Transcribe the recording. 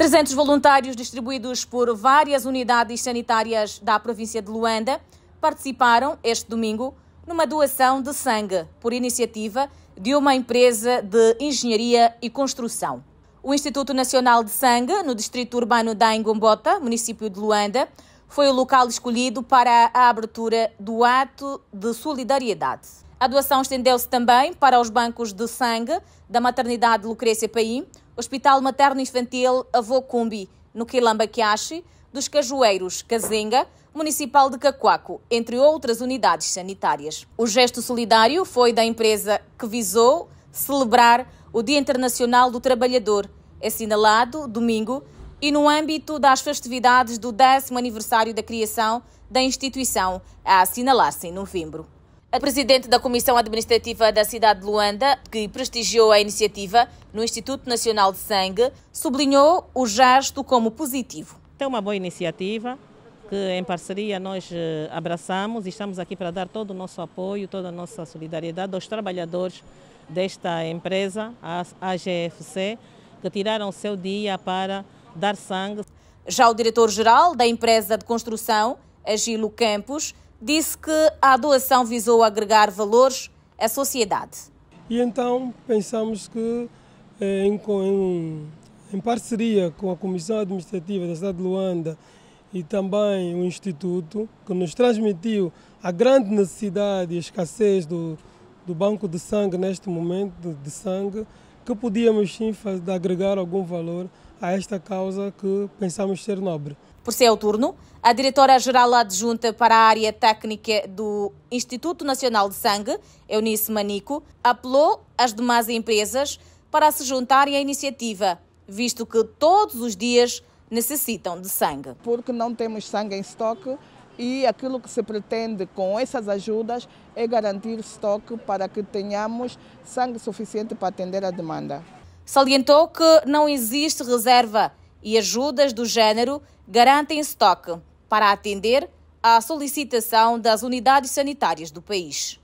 300 voluntários distribuídos por várias unidades sanitárias da província de Luanda participaram este domingo numa doação de sangue por iniciativa de uma empresa de engenharia e construção. O Instituto Nacional de Sangue, no distrito urbano da Engombota, município de Luanda, foi o local escolhido para a abertura do ato de solidariedade. A doação estendeu-se também para os bancos de sangue da maternidade Lucrécia Paim, Hospital Materno Infantil Avô Cumbi, no Quilamba Quiache, dos Cajueiros Cazenga, Municipal de Cacuaco, entre outras unidades sanitárias. O gesto solidário foi da empresa que visou celebrar o Dia Internacional do Trabalhador, assinalado domingo, e no âmbito das festividades do décimo aniversário da criação da instituição, a assinalar-se em novembro. A presidente da Comissão Administrativa da cidade de Luanda, que prestigiou a iniciativa no Instituto Nacional de Sangue, sublinhou o gesto como positivo. É uma boa iniciativa que, em parceria, nós eh, abraçamos e estamos aqui para dar todo o nosso apoio, toda a nossa solidariedade aos trabalhadores desta empresa, a AGFC, que tiraram seu dia para dar sangue. Já o diretor-geral da empresa de construção, Agilo Campos, disse que a doação visou agregar valores à sociedade. E então pensamos que, eh, em, em, em parceria com a Comissão Administrativa da Cidade de Luanda e também o Instituto, que nos transmitiu a grande necessidade e a escassez do, do banco de sangue neste momento, de, de sangue, que podíamos sim fazer, agregar algum valor a esta causa que pensamos ser nobre. Por seu turno, a diretora-geral adjunta para a área técnica do Instituto Nacional de Sangue, Eunice Manico, apelou às demais empresas para se juntarem à iniciativa, visto que todos os dias necessitam de sangue. Porque não temos sangue em estoque e aquilo que se pretende com essas ajudas é garantir estoque para que tenhamos sangue suficiente para atender a demanda. Salientou que não existe reserva e ajudas do género garantem estoque para atender à solicitação das unidades sanitárias do país.